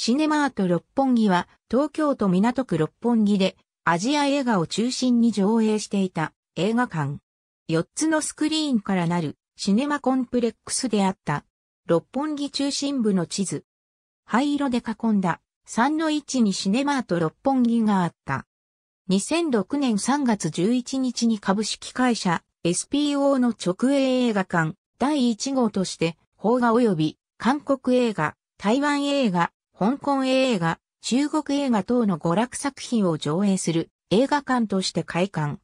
シネマート六本木は東京都港区六本木でアジア映画を中心に上映していた映画館。四つのスクリーンからなるシネマコンプレックスであった六本木中心部の地図。灰色で囲んだ3の位置にシネマート六本木があった。2006年3月11日に株式会社 SPO の直営映画館第1号として邦画及び韓国映画、台湾映画、香港映画、中国映画等の娯楽作品を上映する映画館として開館。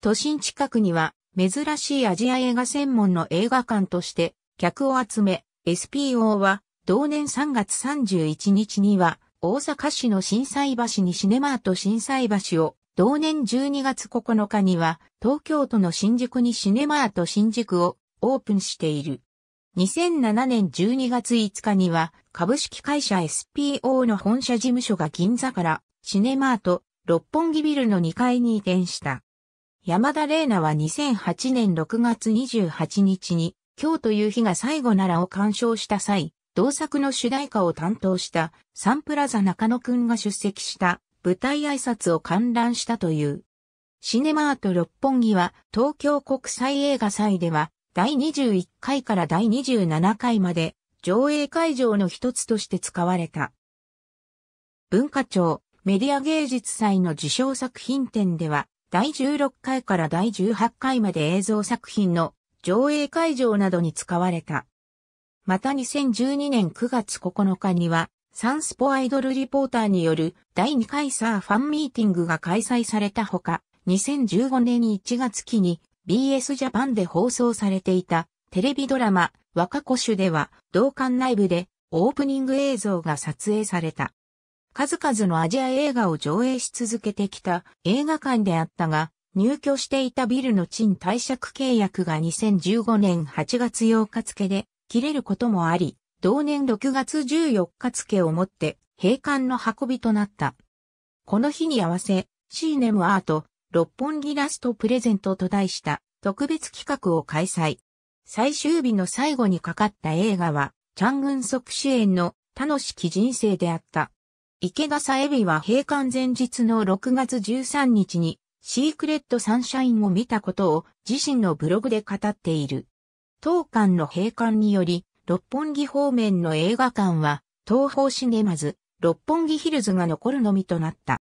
都心近くには珍しいアジア映画専門の映画館として客を集め、SPO は同年3月31日には大阪市の震災橋にシネマート震災橋を同年12月9日には東京都の新宿にシネマート新宿をオープンしている。2007年12月5日には、株式会社 SPO の本社事務所が銀座からシネマート六本木ビルの2階に移転した。山田玲奈は2008年6月28日に今日という日が最後ならを鑑賞した際、同作の主題歌を担当したサンプラザ中野くんが出席した舞台挨拶を観覧したという。シネマート六本木は東京国際映画祭では第21回から第27回まで上映会場の一つとして使われた。文化庁メディア芸術祭の受賞作品展では第16回から第18回まで映像作品の上映会場などに使われた。また2012年9月9日にはサンスポアイドルリポーターによる第2回サーファンミーティングが開催されたほか、2015年1月期に BS ジャパンで放送されていたテレビドラマ若古種では同館内部でオープニング映像が撮影された。数々のアジア映画を上映し続けてきた映画館であったが、入居していたビルの賃貸借契約が2015年8月8日付で切れることもあり、同年6月14日付をもって閉館の運びとなった。この日に合わせ、シーネムアート、六本木ラストプレゼントと題した特別企画を開催。最終日の最後にかかった映画は、チャングンソク主演の楽しき人生であった。池田さえびは閉館前日の6月13日に、シークレットサンシャインを見たことを自身のブログで語っている。当館の閉館により、六本木方面の映画館は、東方シネマズ、六本木ヒルズが残るのみとなった。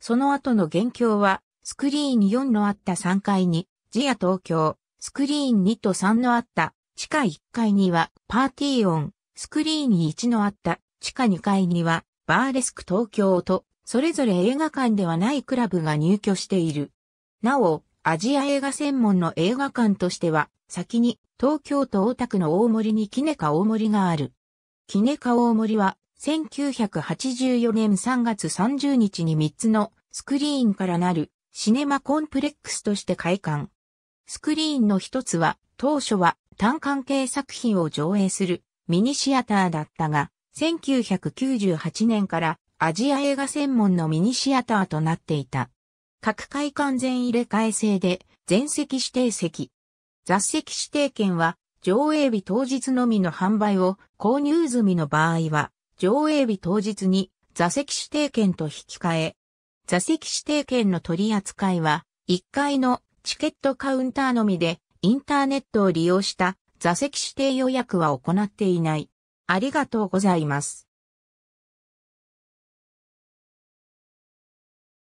その後の現況は、スクリーン4のあった3階に、ジア東京、スクリーン2と3のあった、地下1階には、パーティーオン、スクリーン1のあった、地下2階には、バーレスク東京と、それぞれ映画館ではないクラブが入居している。なお、アジア映画専門の映画館としては、先に東京都大田区の大森にキネカ大森がある。キネカ大森は、1984年3月30日に3つのスクリーンからなるシネマコンプレックスとして開館。スクリーンの一つは、当初は単関係作品を上映するミニシアターだったが、1998年からアジア映画専門のミニシアターとなっていた。各会館全入れ替え制で、全席指定席。雑席指定券は、上映日当日のみの販売を購入済みの場合は、上映日当日に座席指定券と引き換え、座席指定券の取り扱いは、1階のチケットカウンターのみで、インターネットを利用した座席指定予約は行っていない。ありがとうございます。